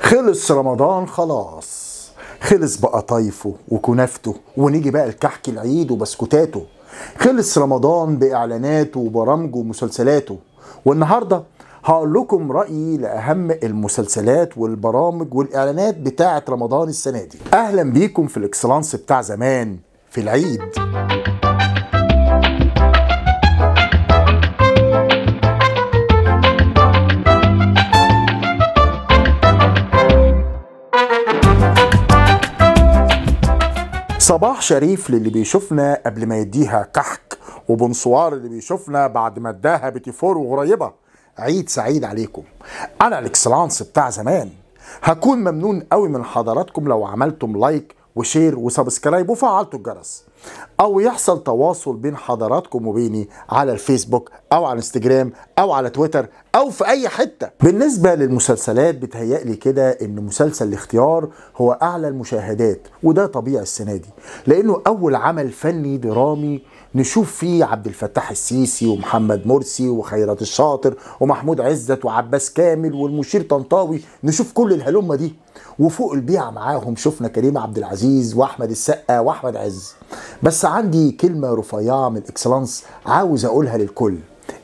خلص رمضان خلاص خلص بقى طايفه وكنافته ونيجي بقى الكحك العيد وبسكوتاته خلص رمضان بإعلاناته وبرامجه ومسلسلاته والنهاردة هقول لكم رأيي لأهم المسلسلات والبرامج والإعلانات بتاعة رمضان السنة دي أهلا بيكم في الإكسلانس بتاع زمان في العيد صباح شريف للي بيشوفنا قبل ما يديها كحك وبنصوار اللي بيشوفنا بعد ما اداها بتيفور وغريبة عيد سعيد عليكم انا الاكسلانس بتاع زمان هكون ممنون قوي من حضراتكم لو عملتم لايك وشير وسبسكرايب وفعلتوا الجرس او يحصل تواصل بين حضراتكم وبيني على الفيسبوك او على انستجرام او على تويتر او في اي حته بالنسبه للمسلسلات بتهيألي كده ان مسلسل الاختيار هو اعلى المشاهدات وده طبيعي السنه دي لانه اول عمل فني درامي نشوف فيه عبد الفتاح السيسي ومحمد مرسي وخيرت الشاطر ومحمود عزت وعباس كامل والمشير طنطاوي نشوف كل الهلمه دي وفوق البيعه معاهم شفنا كريم عبد العزيز واحمد السقا واحمد عز بس عندي كلمة رفيعة من اكسلانس عاوز اقولها للكل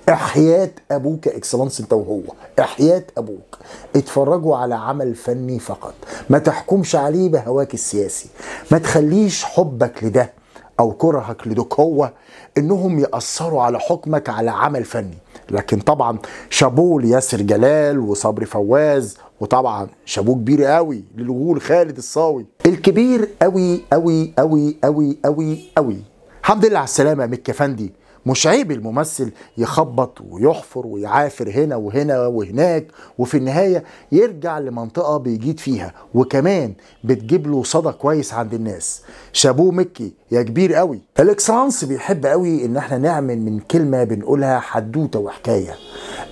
إحياة ابوك اكسلانس انت وهو إحياة ابوك اتفرجوا على عمل فني فقط ما تحكمش عليه بهواك السياسي ما تخليش حبك لده او كرهك لدوك هو انهم ياثروا على حكمك على عمل فني لكن طبعا شابول ياسر جلال وصبري فواز وطبعا شابوه كبير قوي للغول خالد الصاوي الكبير قوي قوي قوي قوي قوي قوي الحمد لله على السلامه يا مكي فندي مش عيب الممثل يخبط ويحفر ويعافر هنا وهنا وهناك وفي النهاية يرجع لمنطقة بيجيد فيها وكمان بتجيب له صدى كويس عند الناس شابوه مكي يا كبير قوي الاكسرانس بيحب قوي ان احنا نعمل من كلمة بنقولها حدوتة وحكاية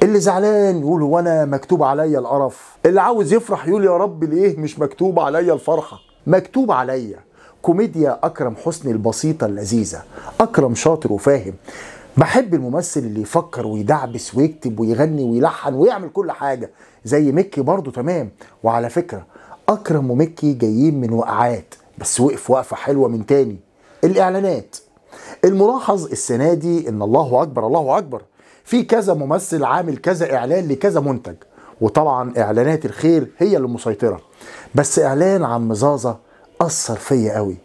اللي زعلان يقول هو انا مكتوب عليا القرف اللي عاوز يفرح يقول يا رب ليه مش مكتوب عليا الفرحه مكتوب عليا كوميديا اكرم حسني البسيطه اللذيذه اكرم شاطر وفاهم بحب الممثل اللي يفكر ويدعبس ويكتب ويغني ويلحن ويعمل كل حاجه زي مكي برضه تمام وعلى فكره اكرم ومكي جايين من وقعات بس وقف وقفه حلوه من تاني الاعلانات الملاحظ السنه دي ان الله اكبر الله اكبر في كذا ممثل عامل كذا اعلان لكذا منتج وطبعا اعلانات الخير هي اللي مسيطره بس اعلان عم زازا اثر فيا قوي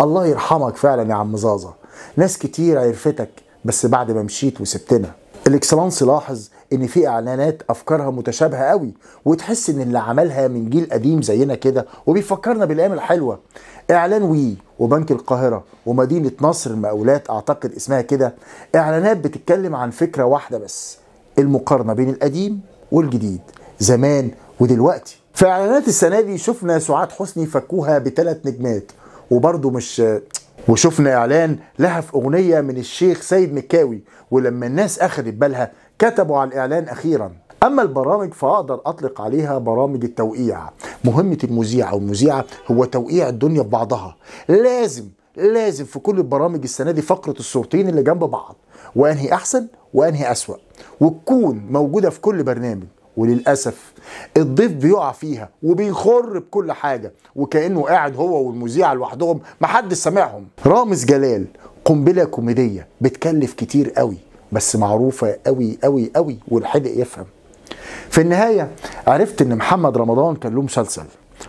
الله يرحمك فعلا يا عم زازا ناس كتير عرفتك بس بعد ما مشيت وسبتنا الاكسلانس لاحظ ان في اعلانات افكارها متشابهه قوي وتحس ان اللي عملها من جيل قديم زينا كده وبيفكرنا بالايام الحلوه اعلان وي وبنك القاهره ومدينه نصر المقاولات اعتقد اسمها كده اعلانات بتتكلم عن فكره واحده بس المقارنه بين القديم والجديد زمان ودلوقتي في اعلانات السنه دي شفنا سعاد حسني فكوها بثلاث نجمات وبرده مش وشفنا اعلان لها في اغنيه من الشيخ سيد مكاوي ولما الناس اخذت بالها كتبوا على الإعلان أخيرا أما البرامج فأقدر أطلق عليها برامج التوقيع مهمة المذيع أو المذيعة هو توقيع الدنيا ببعضها لازم لازم في كل البرامج السنة دي فقرة الصورتين اللي جنب بعض وأنهي أحسن وأنهي أسوأ وتكون موجودة في كل برنامج وللأسف الضيف بيقع فيها وبيخر بكل حاجة وكأنه قاعد هو والمذيعة لوحدهم محدش سامعهم رامز جلال قنبلة كوميدية بتكلف كتير قوي بس معروفة قوي قوي قوي والحدق يفهم في النهاية عرفت ان محمد رمضان كان له مسلسل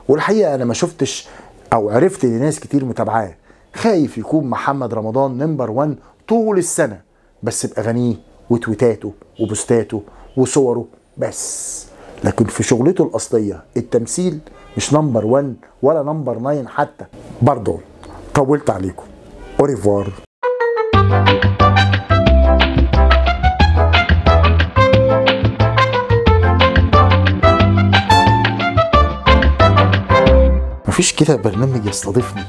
والحقيقة انا ما شفتش او عرفت ان ناس كتير متابعاه خايف يكون محمد رمضان نمبر 1 طول السنة بس باغانيه وتويتاته وبوستاته وصوره بس لكن في شغلته الأصلية التمثيل مش نمبر 1 ولا نمبر 9 حتى برضه طولت عليكم اوريفوار مفيش كده برنامج يستضيفني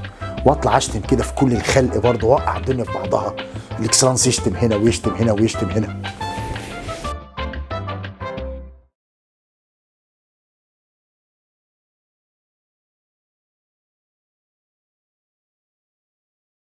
واطلع اشتم كده في كل الخلق برضه واقع الدنيا في بعضها الاكسلانس يشتم هنا ويشتم هنا ويشتم هنا